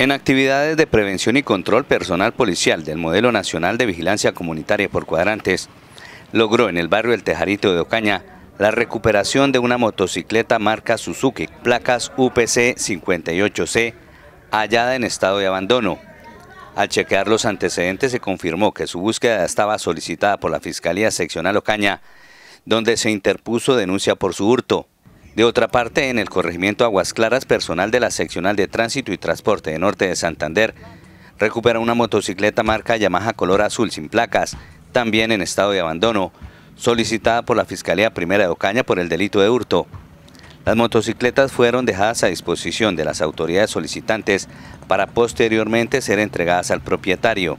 En actividades de prevención y control personal policial del Modelo Nacional de Vigilancia Comunitaria por Cuadrantes, logró en el barrio El Tejarito de Ocaña la recuperación de una motocicleta marca Suzuki, placas UPC 58C, hallada en estado de abandono. Al chequear los antecedentes se confirmó que su búsqueda estaba solicitada por la Fiscalía Seccional Ocaña, donde se interpuso denuncia por su hurto. De otra parte, en el corregimiento Aguas Claras, personal de la seccional de tránsito y transporte de Norte de Santander recupera una motocicleta marca Yamaha color azul sin placas, también en estado de abandono, solicitada por la Fiscalía Primera de Ocaña por el delito de hurto. Las motocicletas fueron dejadas a disposición de las autoridades solicitantes para posteriormente ser entregadas al propietario.